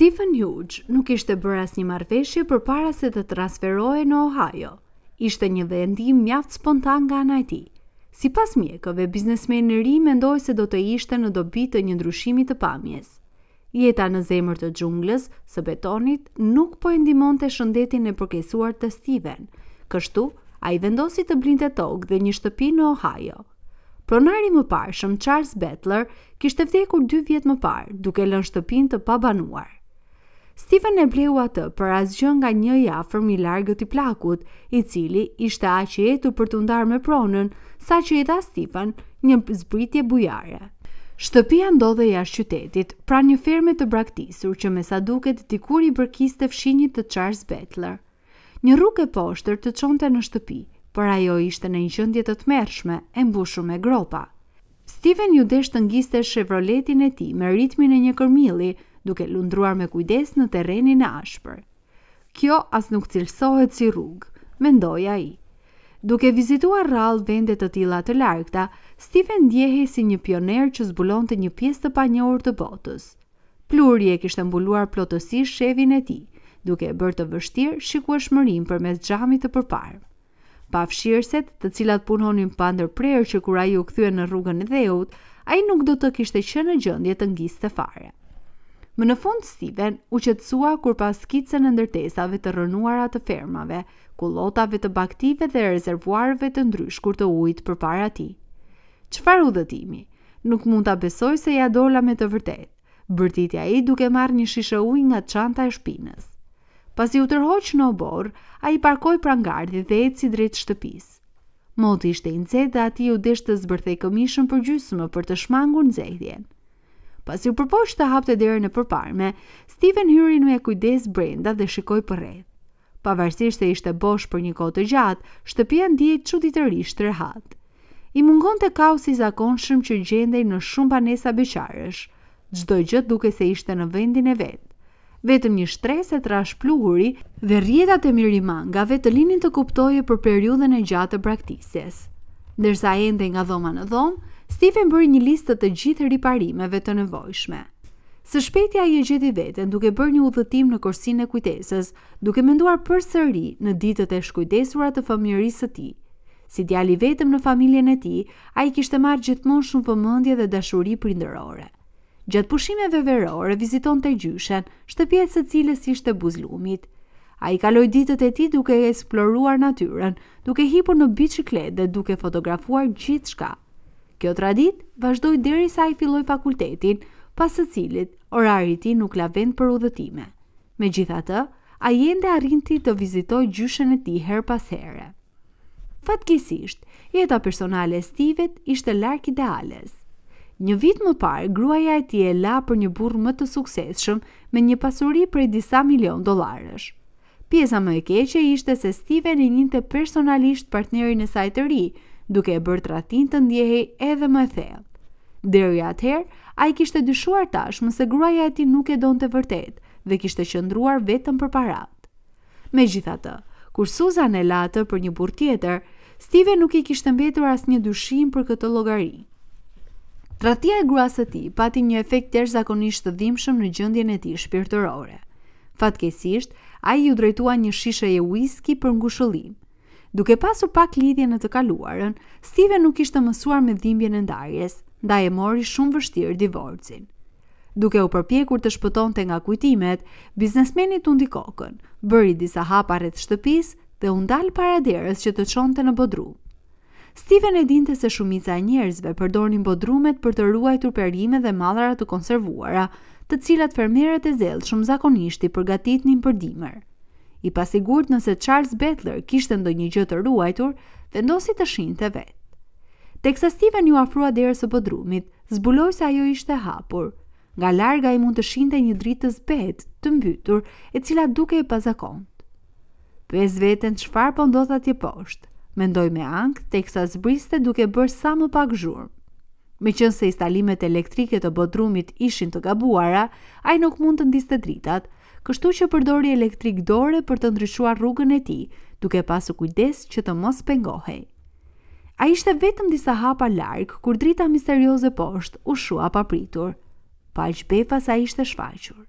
Stephen Hughes nuk ishte bërë as një marveshje për para se të transferohe në Ohio. Ishte një vendim mjaft spontan nga në IT. Si pas mjekëve, biznesmeni në ri mendoj se do të ishte në dobi të një ndryshimi të pamjes. Jeta në zemër të gjungles, së betonit, nuk po endimon të shëndetin e përkesuar të Steven. Kështu, a i vendosi të blinte tokë dhe një shtëpi në Ohio. Pronari më parë, shumë Charles Butler, kishte vdekur 2 vjetë më parë, duke lënë shtëpin të pabanuar. Stephen e bleu atë për asgjë nga një ja fërmi largët i plakut, i cili ishte aq i etur për të ndarë me pronën, sa që i dha Stephen një zbritje bujare. Shtëpia ndodhe jashtë qytetit, pra një ferme të braktisur që me sa duket të kur i bërkiste fshinjit të Charles Butler. Një rrugë e poshtër të qonte në shtëpi, për ajo ishte në një qëndjet të të mershme, e mbushur me gropa. Stephen ju deshtë të ngiste shëvroletin e ti me ritmin e një kërmili, duke lundruar me kujdes në terrenin e ashpër. Kjo as nuk cilësohet si rrugë, mendoi ai. Duke vizituar rrallë vende të tilla të largëta, Stephen ndjehej si një pioner që zbulonte një pjesë të panjohur të botës. Pluri e kishte mbuluar plotësisht shevin e tij, duke e bërë të vështirë shikueshmërinë përmes xhamit të përpar. Pafshirset, të cilat punonin pa ndërprerje kur ai u kthye në rrugën e dheut, ai nuk do të kishte qenë në gjendje të ngiste fare. Më në fund Steven u qetësua kur pas skicën e ndërtesave të rrënuara të fermave, kullotave të baktive dhe rezervuarëve të ndryshkur të ujit përpara ti. Çfarë udhëtimi? Nuk mund ta besoj se ja dola me të vërtetë. Bërtitja ai duke marrë një shishe uj nga çanta e shpinës. Pasi u tërhoq në obor, a i parkoj prangardi dhe e cidrit drejt shtëpisë. Moti ishte i nxehtë dhe aty u desh të zbërthej këmishën për gjysmë për të shmangur nxehtjen. Pas ju përposh të hapte dhere në përparme, Steven hyri në e kujdes brenda dhe shikoj për Pa Pavarësisht se ishte bosh për një kohë të gjatë, shtëpia ndihet çuditërisht e rehat. I mungon të kaos i zakonshëm që gjendej në shumë panesa beqarësh, gjdoj gjëtë duke se ishte në vendin e vetë. Vetëm një shtres e trash pluhuri dhe rjetat e mirimangave të linin të kuptoje për periudhën e gjatë të praktisjes ndërsa ende nga dhoma në dhomë, Stephen bëri një listë të gjithë riparimeve të nevojshme. Së shpetja ai e gjithi vetën duke bërë një udhëtim në korsin e kujtesës, duke menduar përsëri në ditët e shkujdesura të fëmijërisë së tij. Si djali vetëm në familjen e tij, ai kishte marrë gjithmonë shumë vëmendje dhe dashuri prindërore. Gjatë pushimeve verore vizitonte gjyshen, shtëpia e së cilës ishte buzlumit, A i kaloj ditët e ti duke eksploruar natyren, duke hipur në biciklet dhe duke fotografuar gjithë shka. Kjo tradit vazhdoj deri sa i filloj fakultetin, pas të cilit orari ti nuk la vend për udhëtime. Me gjitha të, a jende arrinti të vizitoj gjyshen e ti her pas here. Fatkisisht, jeta personale e Stivet ishte lark ideales. Një vit më parë, gruaja e tij e la për një burr më të suksesshëm me një pasuri prej disa milion dollarësh. Pjesa më e keqe ishte se Steven i njënte personalisht partnerin e saj të ri, duke e bërë tratin të ndjehe edhe më e thellë. Deri atëherë, a i kishte dyshuar tash mëse gruaja e ti nuk e donë të vërtet dhe kishte qëndruar vetëm për parat. Me gjitha të, kur Susan e latë për një bur tjetër, Steven nuk i kishte mbetur as një dyshim për këtë logari. Tratia e gruasë ti pati një efekt tërë zakonisht të dhimshëm në gjëndjen e ti shpirtërore. Fatkesisht, a i ju drejtua një shishe e whisky për ngushëllim. Duke pasu pak lidhje në të kaluarën, Steve nuk ishte mësuar me dhimbje në ndarjes, da e mori shumë vështirë divorcin. Duke u përpjekur të shpëton të nga kujtimet, biznesmeni të ndikokën, bëri disa hapa rreth shtëpis dhe undal para derës që të qonë të në bodru. Steven e dinte se shumica e njerëzve përdornin bodrumet për të ruajtur perime dhe madhara të konservuara, të cilat fermerët e zelë shumë zakonisht i përgatitnin për dimër. I pasigurt nëse Charles Butler kishte ndonjë gjë të ruajtur, vendosi të shinte vetë. Teksa Steven ju afrua derës së bodrumit, zbuloi se ajo ishte hapur. Nga larga i mund të shinte një dritë të zbetë, të mbytur, e cila duke e pazakon. Pes veten çfarë po ndodh atje poshtë? Mendoj me ankth teksa zbriste duke bërë sa më pak zhurmë. Me qënë se instalimet elektrike të bodrumit ishin të gabuara, a i nuk mund të ndiste dritat, kështu që përdori elektrik dore për të ndryshua rrugën e ti, duke pasu kujdes që të mos pengohej. A ishte vetëm disa hapa larkë, kur drita misterioze poshtë u shua papritur. Paq befa sa ishte shfaqur.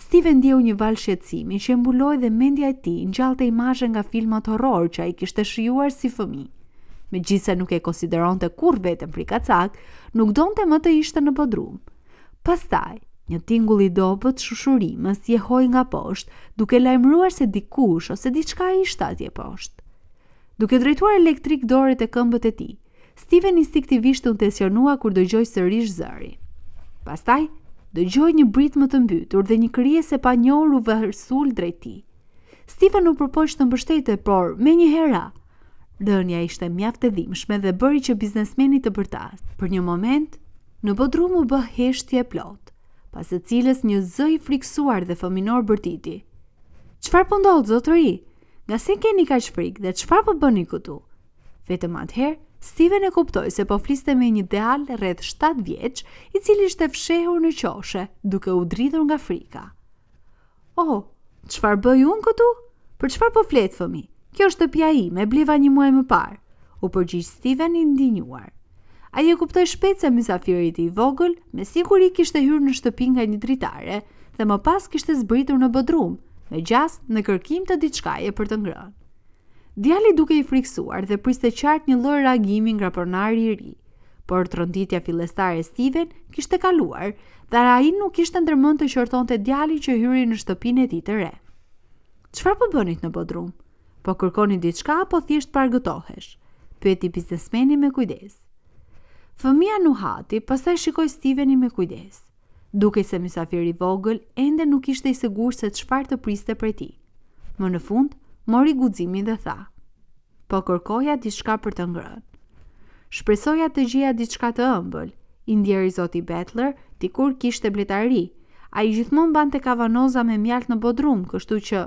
Steven ndjeu një valë shqetësimi që mbuloi dhe mendja e tij ngjallte imazhe nga filmat horror që ai kishte shijuar si fëmijë me gjithë se nuk e konsideron të kur vetën frikacak, nuk donë të më të ishte në podrum. Pastaj, një tingull i dobët shushurimës jehoj nga poshtë, duke lajmruar se dikush ose diçka ishte atje poshtë. Duke drejtuar elektrik dorit e këmbët e ti, Steven instiktivisht të tensionua kur dojgjoj së sërish zëri. Pastaj, dojgjoj një brit më të mbytur dhe një kërje se pa njohur u vërsul drejti. Steven u përpojsh të mbështete, por me një hera – rënja ishte mjaft e dhimshme dhe bëri që biznesmeni të bërtas. Për një moment, në bodrum u bë heshtje e plot, pas së cilës një zë i friksuar dhe fëminor bërtiti. Çfarë po ndodh zotëri? Nga se keni kaq frikë dhe çfarë po bëni këtu? Vetëm atëherë Steven e kuptoj se po fliste me një djalë rreth 7 vjeç, i cili ishte fshehur në qoshe, duke u dridhur nga frika. Oh, qëfar bëj unë këtu? Për qëfar po flet fëmi? Kjo është pja me bleva një muaj më parë, u përgjith Steven i ndinjuar. A e kuptoj shpet se mësafirit i vogël, me siguri kishte hyrë në shtëpin nga një dritare, dhe më pas kishte zbritur në bodrum, me gjas në kërkim të diçkaje për të ngrënë. Djali duke i friksuar dhe priste qartë një lorë reagimi nga përnari i ri, por të rënditja filestare e Steven kishte kaluar dhe a i nuk ishte ndërmën të shërton të djali që hyri në shtëpin e ti të re. Qëfar për po bënit në bodrum? po kërkoni diçka apo thjesht pargëtohesh? Pyeti biznesmeni me kujdes. Fëmia Nuhati pastaj shikoi Steveni me kujdes, duke se mysafir i vogël ende nuk ishte i sigurt se çfarë të priste prej tij. Më në fund mori guximin dhe tha: "Po kërkoja diçka për të ngrënë." Shpresoja të gjeja diçka të ëmbël. I ndjeri zoti Butler, dikur kishte bletari. Ai gjithmonë bante kavanoza me mjalt në bodrum, kështu që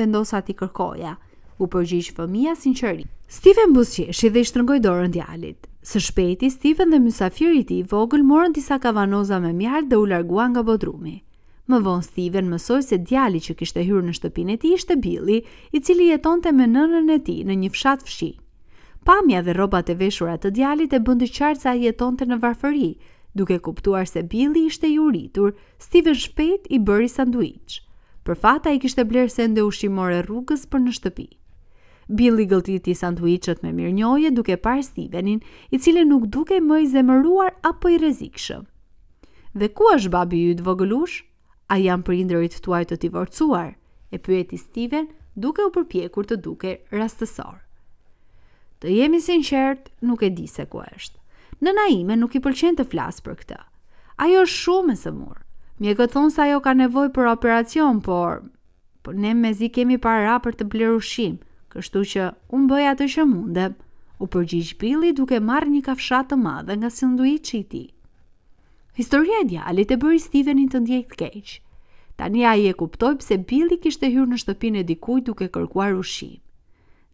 vendosa ti kërkoja u përgjigj fëmia sinqerisht. Steven i dhe i shtrëngoi dorën djalit. Së shpejti Steven dhe mysafiri i tij vogël morën disa kavanoza me mjal dhe u larguan nga bodrumi. Më vonë Steven mësoi se djali që kishte hyrë në shtëpinë e tij ishte Billy, i cili jetonte me nënën e tij në një fshat fshi. Pamja dhe rrobat e veshura të djalit e bëndi të qartë se ai jetonte në varfëri, duke kuptuar se Billy ishte i uritur, Steven shpejt i bëri sanduiç. Për fat ai kishte bler sende ushqimore rrugës për në shtëpi. Bill i gëlltiti sanduiqet me mirënjohje duke parë Stevenin, i cili nuk dukej më i zemëruar apo i rrezikshëm. "Dhe ku është babi yt vogëlush? A janë prindërit tuaj të divorcuar?" e pyeti Steven duke u përpjekur të duke rastësor. Të jemi sinqert, nuk e di se ku është. Në naime nuk i pëlqen të flas për këtë. Ajo është shumë e sëmurë. Mjekët thonë se ajo ka nevojë për operacion, por por ne mezi kemi para për të blerur ushqim kështu që unë bëja të që munde, u përgjigj Billy duke marrë një kafshat të madhe nga sënduit që i ti. Historia e djalit e bëri Stevenin të ndjejt keq. Tani i e kuptoj pse Billy kishte hyrë në shtëpin e dikuj duke kërkuar ushim.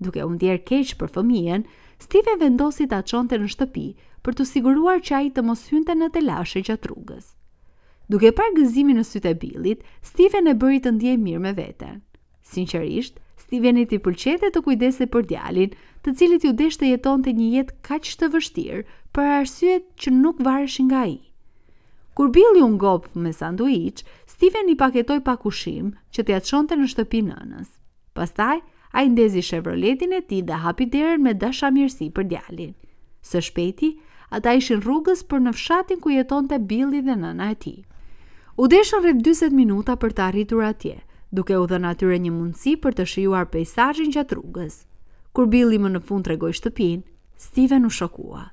Duke unë djerë keq për fëmijen, Steven vendosi të aqonte në shtëpi për të siguruar që a i të mos hynte në telashe gjatë rrugës. Duke par gëzimi në sytë e Billit, Steven e bëri të ndjejt mirë me vete. Sinqerisht, Steveni t'i pëlqente të kujdese për djalin, të cilit ju deshte jeton të një jetë kaq të vështirë për arsyet që nuk varesh nga i. Kur Bill ju ngop me sanduich, Steven i paketoj pak ushim që t'ja qonte në shtëpi nënës. Pastaj, a i ndezi Chevroletin e ti dhe hapi derën me dasha mirësi për djalin. Së shpeti, ata ishin rrugës për në fshatin ku jeton të Billi dhe nëna e ti. U deshën rrët 20 minuta për të arritur atje – duke u dhënë atyre një mundësi për të shijuar peizazhin gjatë rrugës. Kur Billy më në fund tregoi shtëpinë, Steven u shokua.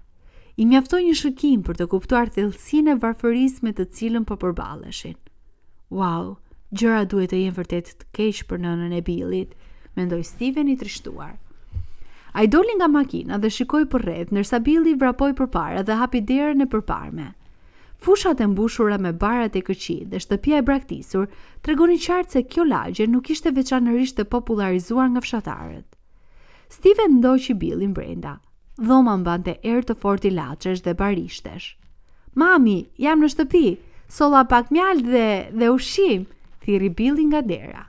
I mjaftoi një shikim për të kuptuar thellësinë e varfërisë me të cilën po përballeshin. Wow, gjëra duhet të jenë vërtet të keq për nënën e Billit, mendoi Steven i trishtuar. Ai doli nga makina dhe shikoi për ndërsa Billy vrapoi përpara dhe hapi derën e përparme. Fushat e mbushura me barat e këqi dhe shtëpia e braktisur të regoni qartë se kjo lagje nuk ishte veçanërisht të popularizuar nga fshatarët. Steven ndoj që i bilin brenda. Dhoma më bante erë të forti lachesh dhe barishtesh. Mami, jam në shtëpi, sola pak mjalt dhe, dhe ushim, thiri bilin nga dera.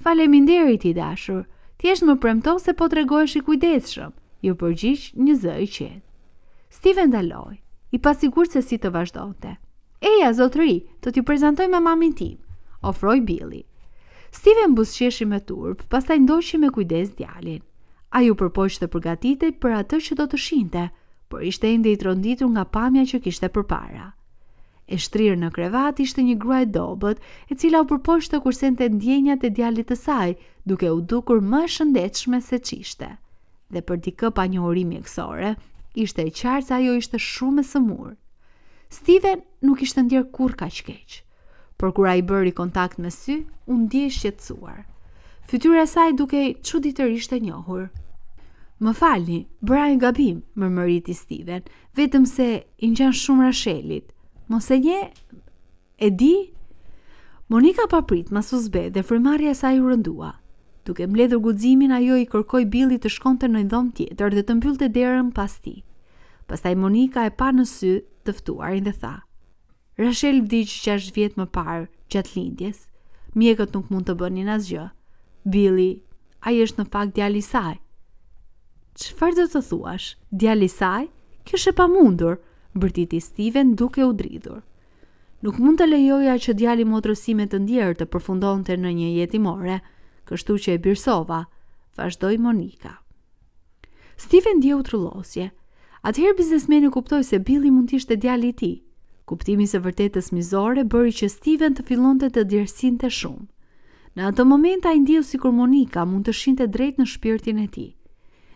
Falemi ndiri ti dashur, thjesht më premto se po të regojsh i kujdeshëm, ju përgjish një zë i qenë. Steven daloj, i pasigur se si të vazhdojte. Eja, zotëri, të t'ju prezentoj me mamin tim, ofroj Billy. Steven busqeshi me turp, pastaj ndoqi me kujdes djalin. Ai u përpoqë të përgatitej për atë që do të shinte, por ishte ende i tronditur nga pamja që kishte përpara. E shtrirë në krevat ishte një grua e dobët, e cila u përpoqë të kursente ndjenjat e djalit të saj, duke u dukur më shëndetshme se çishte. Dhe për dikë pa një mjekësore, ishte e qartë se ajo ishte shumë e sëmurë. Steven nuk ishte ndjer kur ka qkeqë, Por kura i bëri kontakt me sy, unë di e shqetsuar. e saj duke i që ditër ishte njohur. Më falni, bëra një gabim, më mëriti Steven, vetëm se i njën shumë rashelit. Mose nje, e di? Monika paprit, ma susbe dhe frimarja saj u rëndua. Duke mbledhur guximin ajo i kërkoi Billit të shkonte në një dhomë tjetër dhe të mbyllte derën pas tij. Pastaj Monika e pa në sy të ftuarin dhe tha: "Rachel vdiq 6 vjet më parë gjat lindjes. Mjekët nuk mund të bënin asgjë. Billy, ai është në fakt djali i saj." "Çfarë do të thuash? Djali i saj? Kjo është e pamundur," bërtiti Steven duke u dridhur. Nuk mund të lejoja që djali motrosime të ndjerë të përfundon të në një jetimore, kështu që e birsova, vazhdoj Monika. Steven dje u trullosje, Atëherë biznesmeni kuptoi se Billy mund të ishte djali i tij. Kuptimi i vërtetës mizore bëri që Steven të fillonte të të shumë. Në atë moment ai ndjeu sikur Monika mund të shinte drejt në shpirtin e tij.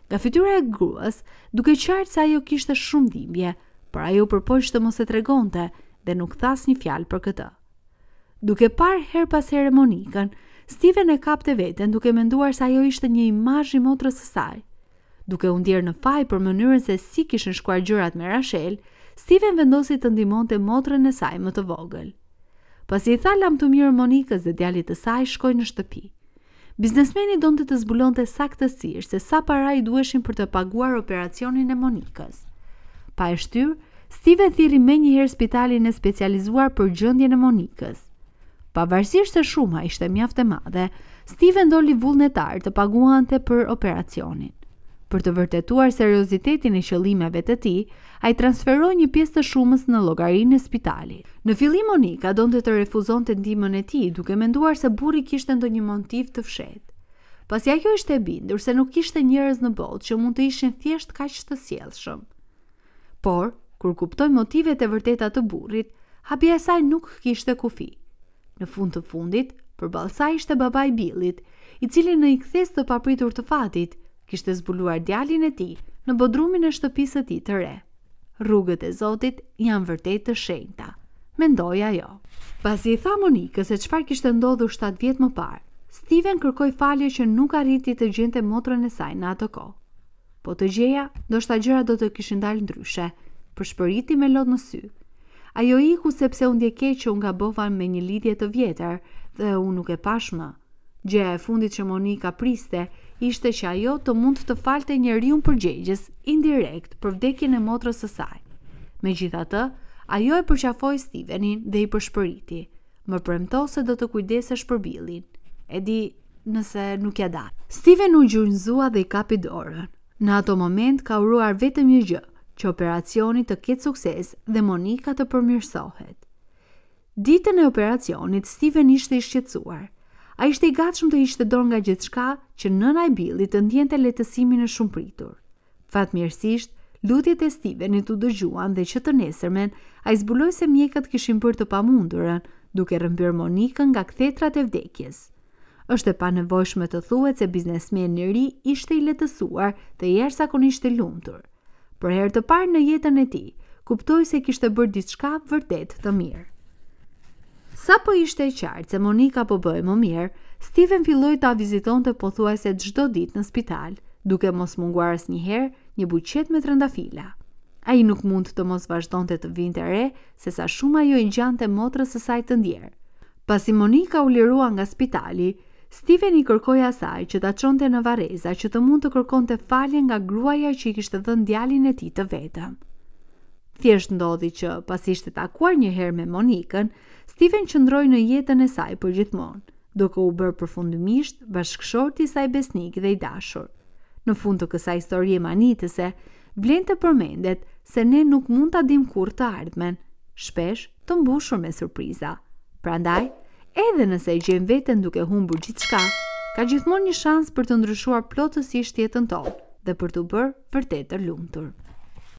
Nga fytyra e gruas, duke qartë se ajo kishte shumë dhimbje, por ajo të mos e tregonte dhe nuk tha një fjalë për këtë. Duke parë her pas here Monikën, Steven e kapte veten duke menduar se ajo ishte një imazh i motrës së saj. Duke u ndjerë në faj për mënyrën se si kishin shkuar gjërat me Rachel, Steven vendosi të ndihmonte motrën e saj më të vogël. Pas i tha lam të mirë Monikës dhe djalit të saj shkoj në shtëpi. Biznesmeni donë të të zbulon të sirë se sa para i dueshin për të paguar operacionin e Monikës. Pa e shtyrë, Steve thiri me njëherë spitalin e specializuar për gjëndje në Monikës. Pavarësisht se shumë a ishte mjaftë e madhe, Steve ndoli vullnetar të paguante për operacionin. Për të vërtetuar seriozitetin e qëllimeve të tij, ai transferoi një pjesë të shumës në llogarinë e spitalit. Në fillim Monika donte të refuzonte ndihmën e tij, duke menduar se burri kishte ndonjë motiv të fshehtë. Pasi ajo ishte e bindur se nuk kishte njerëz në botë që mund të ishin thjesht kaq të sjellshëm. Por, kur kuptoi motivet e vërteta të burrit, hapja e saj nuk kishte kufi. Në fund të fundit, përballsa ishte babai i Billit, i cili në një të papritur të fatit, kishte zbuluar djalin e tij në bodrumin e shtëpisë së tij të re. Rrugët e Zotit janë vërtet të shenjta, mendoi ajo. Pasi i tha Monikës se çfarë kishte ndodhur 7 vjet më parë, Steven kërkoi falje që nuk arriti të gjente motrën e saj në atë kohë. Po të gjeja, do shta gjëra do të kishin dalë ndryshe, për shpëriti me lot në sy. Ajo i ku sepse unë djeke që unë gabova me një lidhje të vjetër dhe unë nuk e pashma, Gjë e fundit që Monika priste ishte që ajo të mund të falte njeriu përgjegjës indirekt për vdekjen e motrës së saj. Megjithatë, ajo e përqafoi Stevenin dhe i përshpëriti. Më premto se do të kujdesesh për Billin. E di nëse nuk ja dal. Steven u gjunjëzua dhe i kapi dorën. Në ato moment ka uruar vetëm një gjë, që operacioni të ketë sukses dhe Monika të përmirësohet. Ditën e operacionit, Steven ishte i shqetsuar – A ishte i gatshëm të ishte dorë nga gjithë shka që nëna e billit të ndjente letësimin e shumë pritur. Fatmirësisht, lutjet e stive i të dëgjuan dhe që të nesërmen, a i zbuloj se mjekët kishin për të pamundurën, duke rëmbyrë Monikën nga këthetrat e vdekjes. Êshtë e pa nevojshme të thuet se biznesmen në ri ishte i letësuar dhe jersa sakon ishte lumëtur. Për herë të parë në jetën e ti, kuptoj se kishte bërë diçka vërdet të mirë. Sa po ishte e qartë se Monika po bëhe më mirë, Steven filloj të aviziton të çdo ditë të gjdo në spital, duke mos munguarës njëherë një buqet me të rënda A i nuk mund të mos vazhdojnë të të vind të re, se sa shumë ajo i gjanë të motrës së sajtë të ndjerë. Pas i Monika u lirua nga spitali, Steven i kërkoja asaj që ta qonte në vareza që të mund të kërkon të falje nga gruaja që i kishtë dhe ndjalin e ti të vetëm. Thjesht ndodhi që pasi ishte takuar një herë me Monikën, Steven qëndroi në jetën e saj për gjithmonë, duke u bërë përfundimisht bashkëshorti i saj besnik dhe i dashur. Në fund të kësaj historie manitëse, vlen të përmendet se ne nuk mund ta dimë kur të ardhmen, shpesh të mbushur me surpriza. Prandaj, edhe nëse i gjejmë veten duke humbur gjithçka, ka gjithmonë një shans për të ndryshuar plotësisht jetën tonë dhe për të bërë vërtet të lumtur.